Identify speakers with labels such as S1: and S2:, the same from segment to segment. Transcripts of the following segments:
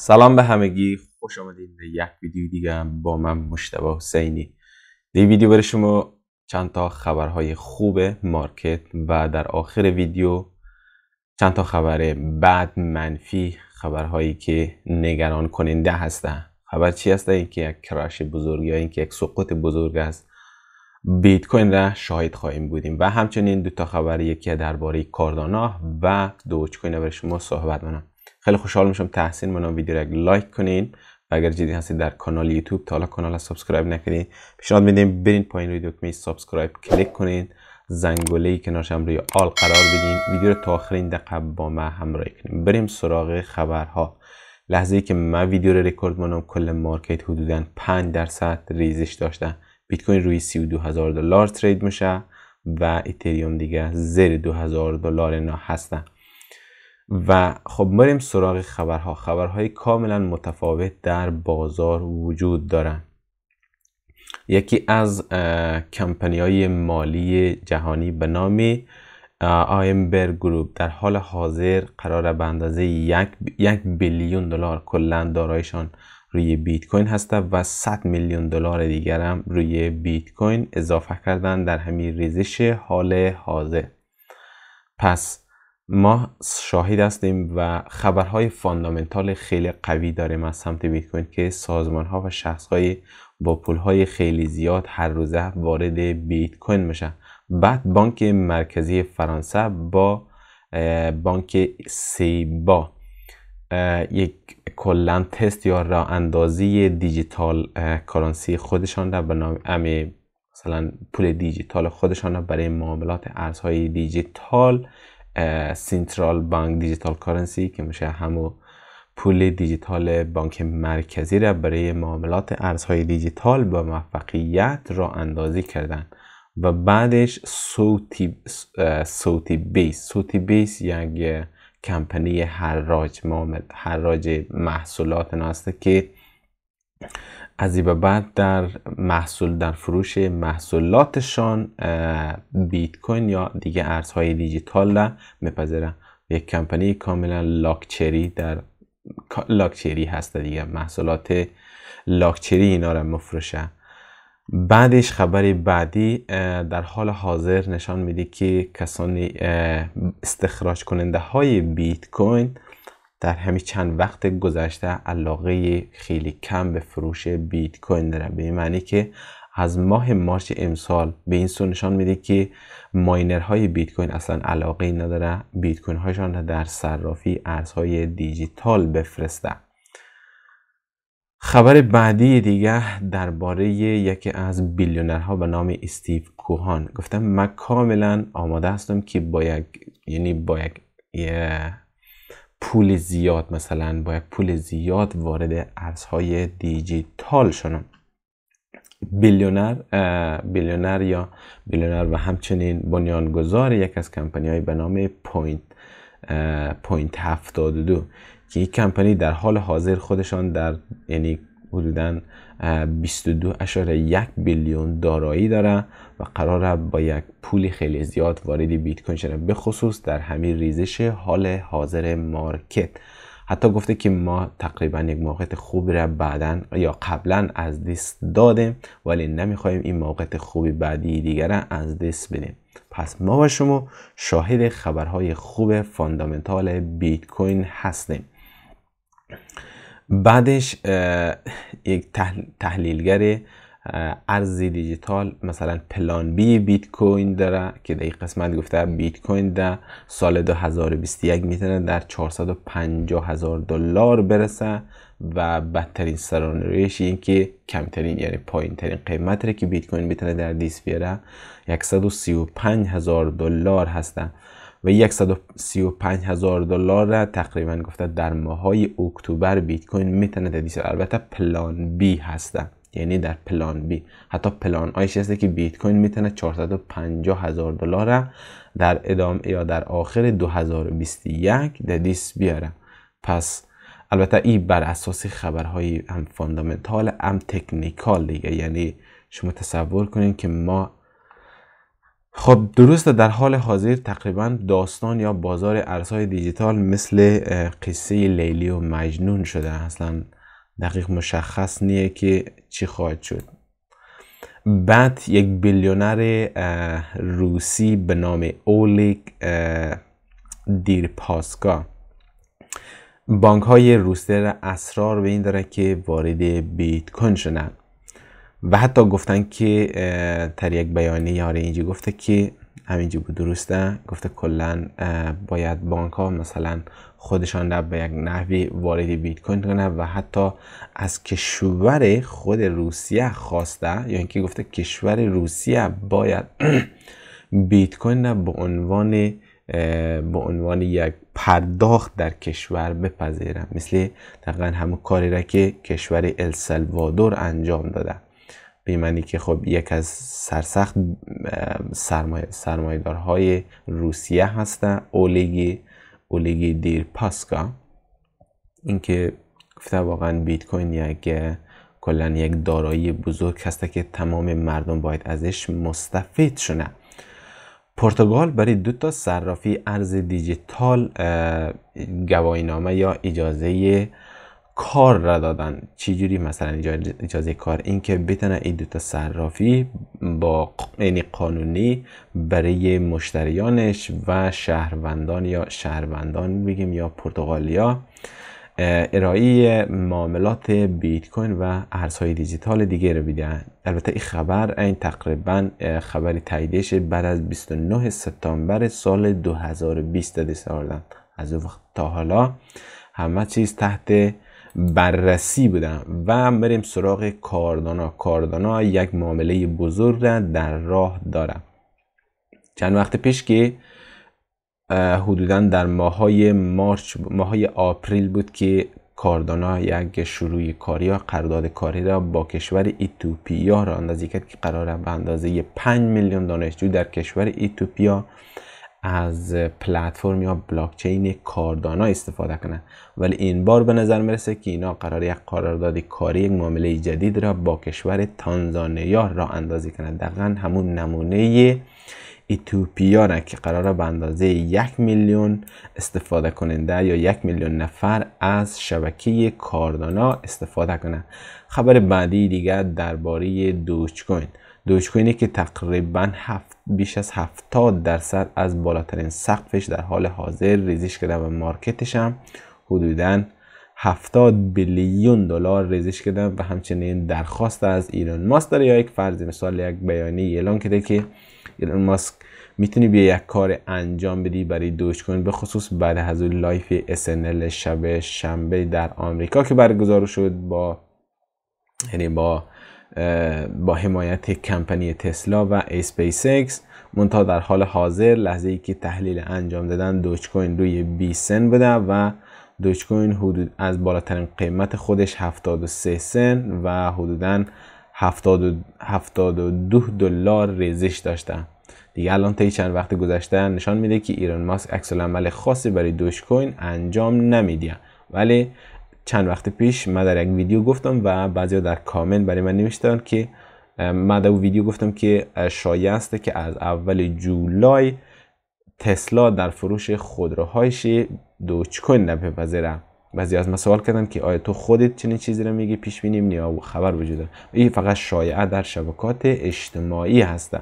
S1: سلام به همگی خوش آمدید به یک ویدیو دیگه با من مشتبه حسینی در ویدیو برای شما چند تا خبرهای خوب مارکت و در آخر ویدیو چند تا خبر بد منفی خبرهایی که نگران کننده هستن خبر چی هسته اینکه یک کراش بزرگ یا اینکه یک سقوط بزرگ است بیت کوین را شاهد خواهیم بودیم و همچنین دو تا خبر یکی درباره کاردانا و دوچ کوین برای شما صحبت منم خیلی خوشحال میشم تحسین منو ویدیو را لایک کنین و اگر جدی هستید در کانال یوتیوب تا حالا کانال را سابسکرایب نکنین پیشنهاد میدیم برین پایین روی دکمه سابسکرایب کلیک کنین زنگوله کنارش هم روی آل قرار بدین ویدیو رو تا آخرین دقیقه با ما همراهی کنیم بریم سراغ خبرها لحظه ای که من ویدیو رو رکورد مانم کل مارکت حدودا 5 درصد ریزش داشته بیت کوین روی 32000 دلار ترید میشه و اتریوم دیگه زیر 2000 دلار نه هستن و خب بریم سراغ خبرها خبرهای کاملا متفاوت در بازار وجود دارن یکی از کمپنی های مالی جهانی به نام آیمبر گروپ در حال حاضر قرار به اندازه یک, یک بیلیون دلار کلا دارایشان روی بیت کوین هست و 100 میلیون دلار دیگر هم روی بیت کوین اضافه کردن در همین ریزش حال حاضر پس ما شاهد هستیم و خبرهای فاندامنتال خیلی قوی داریم از سمت بیت کوین که سازمان ها و شخص های با پول های خیلی زیاد هر روزه وارد بیت کوین میشن بعد بانک مرکزی فرانسه با بانک سیبا یک کلا تست یا را اندازی دیجیتال کارانسی خودشان را به نام مثلا پول دیجیتال خودشان را برای معاملات ارزهای دیجیتال سنترال بانک دیجیتال کارنسی که میشه همو پول دیجیتال بانک مرکزی را برای معاملات ارزهای دیجیتال با موفقیت را اندازی کردن و بعدش سوتی, سوتی بیس سوتی بیس یک کمپنی حراج, حراج محصولات است که از این به بعد در محصول در فروش محصولاتشان بیت کوین یا دیگه ارزهای دیجیتال را میپذیره یک کمپانی کاملا لاکچری در لاکچری هست دیگه محصولات لاکچری اینا را مفروشه بعدش خبر بعدی در حال حاضر نشان میده که کسانی استخراج کننده های بیت کوین در همین چند وقت گذشته علاقه خیلی کم به فروش بیت کوین داره. به این معنی که از ماه مارچ امسال به این سو نشان میده که های بیت کوین اصلا علاقه نداره بیت کوین هایشان در صرافی ارزهای دیجیتال بفرستن خبر بعدی دیگه درباره یکی از بیلیونرها به نام استیو کوهان گفتم من کاملا آماده هستم که با یک یعنی با یک پول زیاد مثلا یک پول زیاد وارد ارزهای دیجیتال شنم بیلیونر بیلیونر یا بیلیونر و همچنین بنیانگذار یک از کمپانی های به نام پوینت پوینت 72 که یک کمپانی در حال حاضر خودشان در یعنی حدودا 22.1 بیلیون دارایی داره و قراره با یک پول خیلی زیاد وارد بیت کوین شده به خصوص در همین ریزش حال حاضر مارکت حتی گفته که ما تقریبا یک موقعیت خوبی را بعدا یا قبلا از دست دادیم ولی نمیخوایم این موقعیت خوبی بعدی دیگر را از دست بدیم پس ما و شما شاهد خبرهای خوب فاندامنتال بیت کوین هستیم بعدش یک تحلیلگر ارز دیجیتال مثلا پلان بی بیت کوین داره که در این قسمت گفته بیت کوین در سال 2021 میتونه در 450 هزار دلار برسه و بدترین سناریوش این که کمترین یعنی پایین ترین قیمت که بیت کوین میتونه در دیسپیره 135 هزار دلار هستن و 135 هزار دلار تقریبا گفته در ماهای اکتبر بیت کوین میتونه تدیس البته پلان بی هسته یعنی در پلان بی حتی پلان آیش هسته که بیت کوین میتونه 450 هزار دلار در ادامه یا در آخر 2021 ددیس بیاره پس البته این بر اساس خبرهای هم فاندامنتال هم تکنیکال دیگه یعنی شما تصور کنین که ما خب درسته در حال حاضر تقریبا داستان یا بازار ارزهای دیجیتال مثل قصه لیلی و مجنون شده اصلا دقیق مشخص نیه که چی خواهد شد بعد یک بیلیونر روسی به نام اولیک دیرپاسکا بانک های روسیه را اصرار به این داره که وارد بیت کوین شدن و حتی گفتن که تر یک بیانیه آره اینجا گفته که همینجی بود درسته گفته کلا باید بانک ها مثلا خودشان را به یک نحوی وارد بیت کوین کنه و حتی از کشور خود روسیه خواسته یا یعنی اینکه گفته کشور روسیه باید بیت کوین را به عنوان به عنوان یک پرداخت در کشور بپذیره مثل دقیقا همون کاری را که کشور السلوادور انجام داده معنی که خب یک از سرسخت سرمایه دارهای روسیه هستن اولیگ، اولگی دیر پاسکا اینکه گفته واقعا بیت کوین یک کلا یک دارایی بزرگ هسته که تمام مردم باید ازش مستفید شونه پرتغال برای دو تا صرافی ارز دیجیتال گواهینامه یا اجازه کار را دادن چجوری مثلا اجازه کار که بتونه این دوتا صرافی با یعنی قانونی برای مشتریانش و شهروندان یا شهروندان بگیم یا پرتغالیا ارائه معاملات بیت کوین و ارزهای دیجیتال دیگه رو بیده البته این خبر این تقریبا خبری تاییدش بعد از 29 سپتامبر سال 2020 داده ساردن از اون وقت تا حالا همه چیز تحت بررسی بودم و بریم سراغ کاردانا کاردانا یک معامله بزرگ در راه دارم چند وقت پیش که حدودا در ماهای مارچ ماهای آپریل بود که کاردانا یک شروع کاری یا قرارداد کاری را با کشور ایتوپیا را اندازی کرد که قراره به اندازه 5 میلیون دانشجو در کشور ایتوپیا از پلتفرم یا بلاکچین کاردانا استفاده کنند ولی این بار به نظر میرسه که اینا قرار یک قرارداد کاری یک معامله جدید را با کشور تانزانیا را اندازی کنند دقیقا همون نمونه ایتوپیا را که قرار به اندازه یک میلیون استفاده کننده یا یک میلیون نفر از شبکه کاردانا استفاده کنند خبر بعدی دیگر درباره دوچ کوین دوج کوینی که تقریبا هفت بیش از 70 درصد از بالاترین سقفش در حال حاضر ریزش کرده و مارکتش هم حدودا 70 بیلیون دلار ریزش کرده و همچنین درخواست از ایلون ماسک داره یا یک فرض مثال یک بیانی اعلان کرده که ایلون ماسک میتونی بیا یک کار انجام بدی برای دوش کوین به خصوص بعد از لایف SNL شب شنبه در آمریکا که برگزار شد با یعنی با با حمایت کمپانی تسلا و اسپیس اکس منتها در حال حاضر لحظه ای که تحلیل انجام دادن دوچ کوین روی 20 سن بوده و دوچ کوین حدود از بالاترین قیمت خودش 73 سن و حدوداً 72 دلار ریزش داشته دیگه الان تا چند وقت گذشته نشان میده که ایران ماسک عکس خاصی برای دوچ کوین انجام نمیده ولی چند وقت پیش من در یک ویدیو گفتم و بعضی در کامنت برای من نوشتن که من در ویدیو گفتم که شایسته که از اول جولای تسلا در فروش خودروهایش دوچکن نپذیره بعضی از من سوال کردن که آیا تو خودت چنین چیزی رو میگی پیش بینیم و خبر وجود این فقط شایعه در شبکات اجتماعی هسته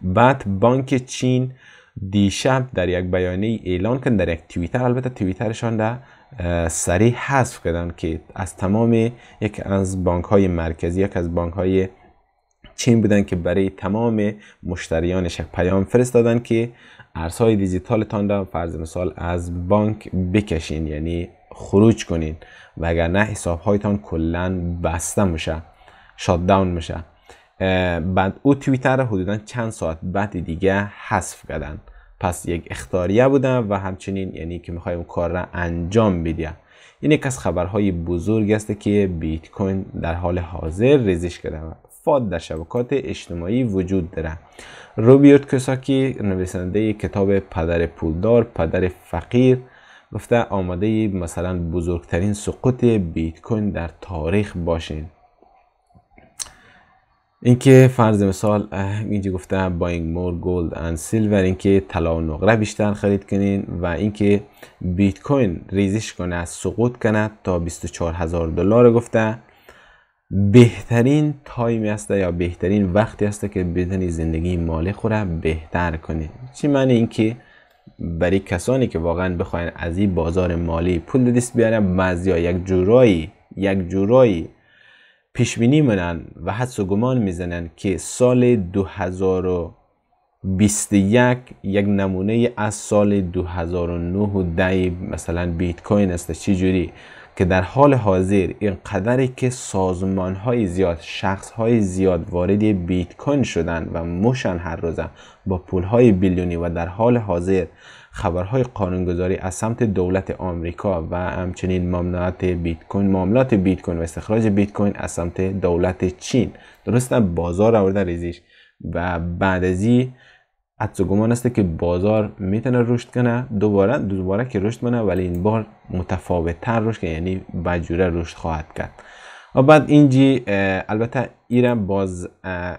S1: بعد بانک چین دیشب در یک بیانیه اعلان کرد در یک توییتر البته توییترشان سریع حذف کردن که از تمام یک از بانک های مرکزی یک از بانک های چین بودن که برای تمام مشتریانش یک پیام فرستادن که ارزهای دیجیتالتان را فرض مثال از بانک بکشین یعنی خروج کنین و وگرنه حساب هایتان کلا بسته میشه شات داون میشه بعد او توییتر حدودا چند ساعت بعد دیگه حذف کردن پس یک اختاریه بودن و همچنین یعنی که میخوایم کار را انجام بدیم این یک یعنی از خبرهای بزرگ است که بیت کوین در حال حاضر ریزش کرده و فاد در شبکات اجتماعی وجود داره روبیوت کساکی نویسنده کتاب پدر پولدار پدر فقیر گفته آماده مثلا بزرگترین سقوط بیت کوین در تاریخ باشین اینکه فرض مثال اینجا گفته باینگ مور گلد اند سیلور اینکه طلا و نقره بیشتر خرید کنین و اینکه بیت کوین ریزش کنه سقوط کنه تا 24000 دلار گفته بهترین تایمی هسته یا بهترین وقتی هسته که بدنی زندگی مالی خوره بهتر کنی چی معنی اینکه برای کسانی که واقعا بخواین از این بازار مالی پول دست بیارن بعضیا یک جورایی یک جورایی پیش بینی و حدس و گمان میزنن که سال 2021 یک نمونه از سال 2009 و 10 مثلا بیت کوین است چه جوری که در حال حاضر این قدری که سازمان های زیاد شخص های زیاد وارد بیت کوین شدن و مشن هر روزه با پول های بیلیونی و در حال حاضر خبرهای قانونگذاری از سمت دولت آمریکا و همچنین معاملات بیت کوین معاملات بیت کوین و استخراج بیت کوین از سمت دولت چین درسته بازار در ریزیش و بعد از این گمان است که بازار میتونه رشد کنه دوباره دوباره که رشد کنه ولی این بار متفاوت تر رشد کنه یعنی بجوره رشد خواهد کرد و بعد اینجی البته ایرم باز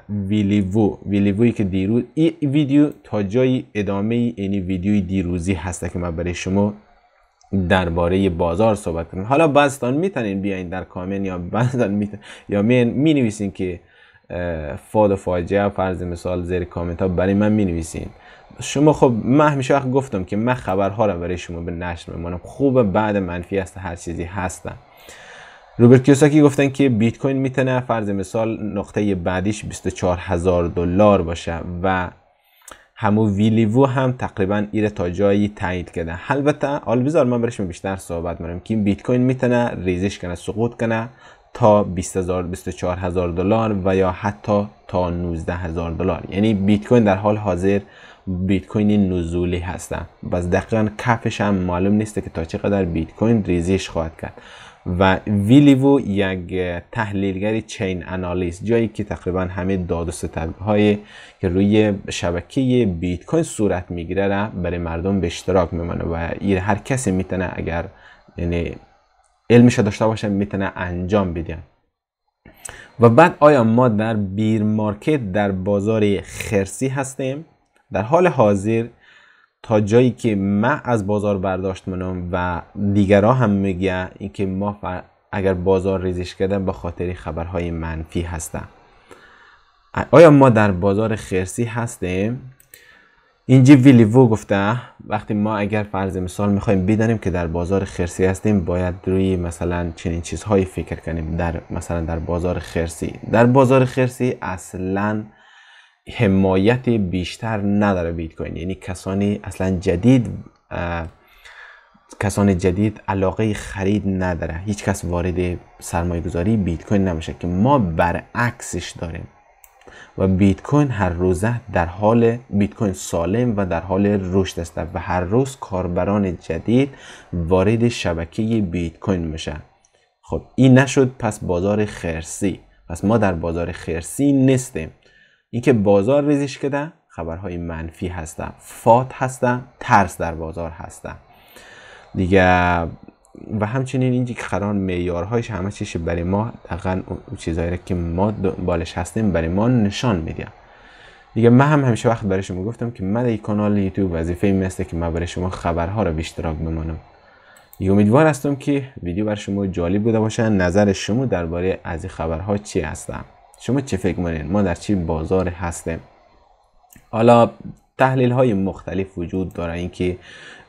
S1: ویلی ویلیوی که دیروز این ویدیو تا جایی ادامه ای یعنی ویدیوی دیروزی هست که من برای شما درباره بازار صحبت کردم حالا بعضتان میتونین بیاین در کامنت یا بعضتان می یا می, می که فاد و فاجعه فرض مثال زیر کامنت ها برای من می شما خب من همیشه وقت گفتم که من خبرها رو برای شما به نشر میمانم خوب بعد منفی هست هر چیزی هستم روبرت کیوساکی گفتن که بیت کوین میتونه فرض مثال نقطه بعدیش 24 هزار دلار باشه و همو ویلیوو هم تقریبا ایره تا جایی تایید کرده البته حال بزار من برشم بیشتر صحبت میکنم که بیت کوین میتونه ریزش کنه سقوط کنه تا 20000 هزار دلار و یا حتی تا هزار دلار یعنی بیت کوین در حال حاضر بیت کوین نزولی هستن بس دقیقا کفش هم معلوم نیست که تا چقدر بیت کوین ریزش خواهد کرد و ویلیو یک تحلیلگر چین انالیز جایی که تقریبا همه داد و های که روی شبکه بیت کوین صورت میگیره را برای مردم به اشتراک میمانه و این هر کسی میتونه اگر یعنی علمش داشته باشه میتونه انجام بده و بعد آیا ما در بیر مارکت در بازار خرسی هستیم در حال حاضر تا جایی که من از بازار برداشت منم و دیگرا هم میگه اینکه ما اگر بازار ریزش کردن به خاطر خبرهای منفی هستن آیا ما در بازار خرسی هستیم اینجی ویلیوو گفته وقتی ما اگر فرض مثال میخوایم بدانیم که در بازار خرسی هستیم باید روی مثلا چنین چیزهایی فکر کنیم در مثلا در بازار خرسی در بازار خرسی اصلاً حمایت بیشتر نداره بیت کوین یعنی کسانی اصلا جدید کسان جدید علاقه خرید نداره هیچ کس وارد سرمایه گذاری بیت کوین نمیشه که ما برعکسش داریم و بیت کوین هر روزه در حال بیت کوین سالم و در حال رشد است و هر روز کاربران جدید وارد شبکه بیت کوین میشه خب این نشد پس بازار خرسی پس ما در بازار خرسی نیستیم اینکه بازار ریزش کده خبرهای منفی هستن فات هستن ترس در بازار هستن دیگه و همچنین اینجی که خران میارهایش همه چیش برای ما دقیقا اون را که ما بالش هستیم برای ما نشان میدیم دیگه من هم همیشه وقت برای شما گفتم که من در کانال یوتیوب وظیفه این است که من برای شما خبرها را بیشتراک بمانم بمانم امیدوار هستم که ویدیو بر شما جالب بوده باشه نظر شما درباره از این خبرها چی هستم شما چه فکر میکنید ما در چه بازار هستیم حالا تحلیل های مختلف وجود داره اینکه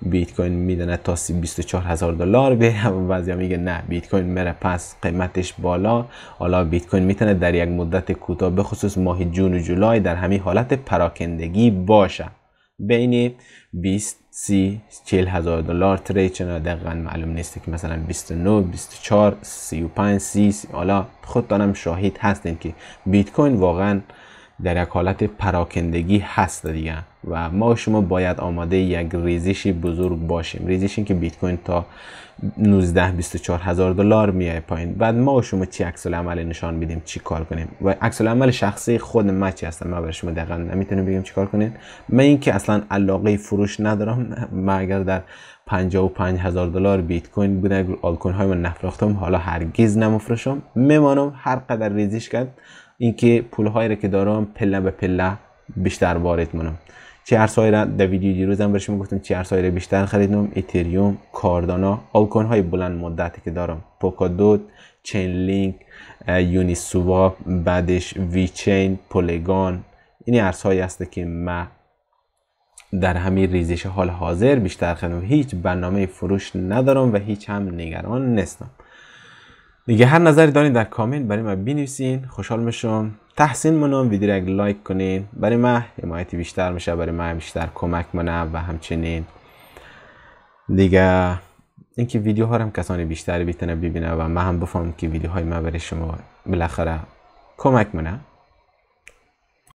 S1: بیت کوین میدنه تا 24 هزار دلار هم بعضیا میگه نه بیت کوین میره پس قیمتش بالا حالا بیت کوین میتونه در یک مدت کوتاه به خصوص ماه جون و جولای در همین حالت پراکندگی باشه بین 20 سی چهل هزار دلار تری چنا دقیقا معلوم نیست که مثلا 29 24 35 30 حالا خود دانم شاهد هستین که بیت کوین واقعا در یک حالت پراکندگی هست دیگه و ما شما باید آماده یک ریزشی بزرگ باشیم ریزش که بیت کوین تا 19 24 هزار دلار میای پایین بعد ما شما چی عکس عمل نشان بدیم چی کار کنیم و عکس عمل شخصی خود ما چی هستم من برای شما دقیقا نمیتونم بگم چی کار کنین من اینکه اصلا علاقه فروش ندارم ما اگر در 55 هزار دلار بیت کوین بود اگر آلکوین های من نفرختم حالا هرگز نمفروشم میمانم هر قدر ریزش کرد اینکه پولهایی را که دارم پله به پله بیشتر وارد کنم چه ارزهایی را در ویدیو دیروزم شما گفتم چه ارزهایی را بیشتر خریدم اتریوم کاردانا آلکون های بلند مدتی که دارم پوکادوت چین لینک یونی سواب بعدش وی چین پولگان این ارزهایی هست که من در همین ریزش حال حاضر بیشتر خریدم هیچ برنامه فروش ندارم و هیچ هم نگران نیستم دیگه هر نظری دارین در کامنت برای ما بنویسین خوشحال میشم تحسین منم ویدیو را لایک کنین برای ما حمایتی بیشتر میشه برای ما بیشتر کمک منه و همچنین دیگه اینکه ها هم کسانی بیشتری بیتنه ببینه و من هم بفهم که ویدیو های ما برای شما بالاخره کمک منه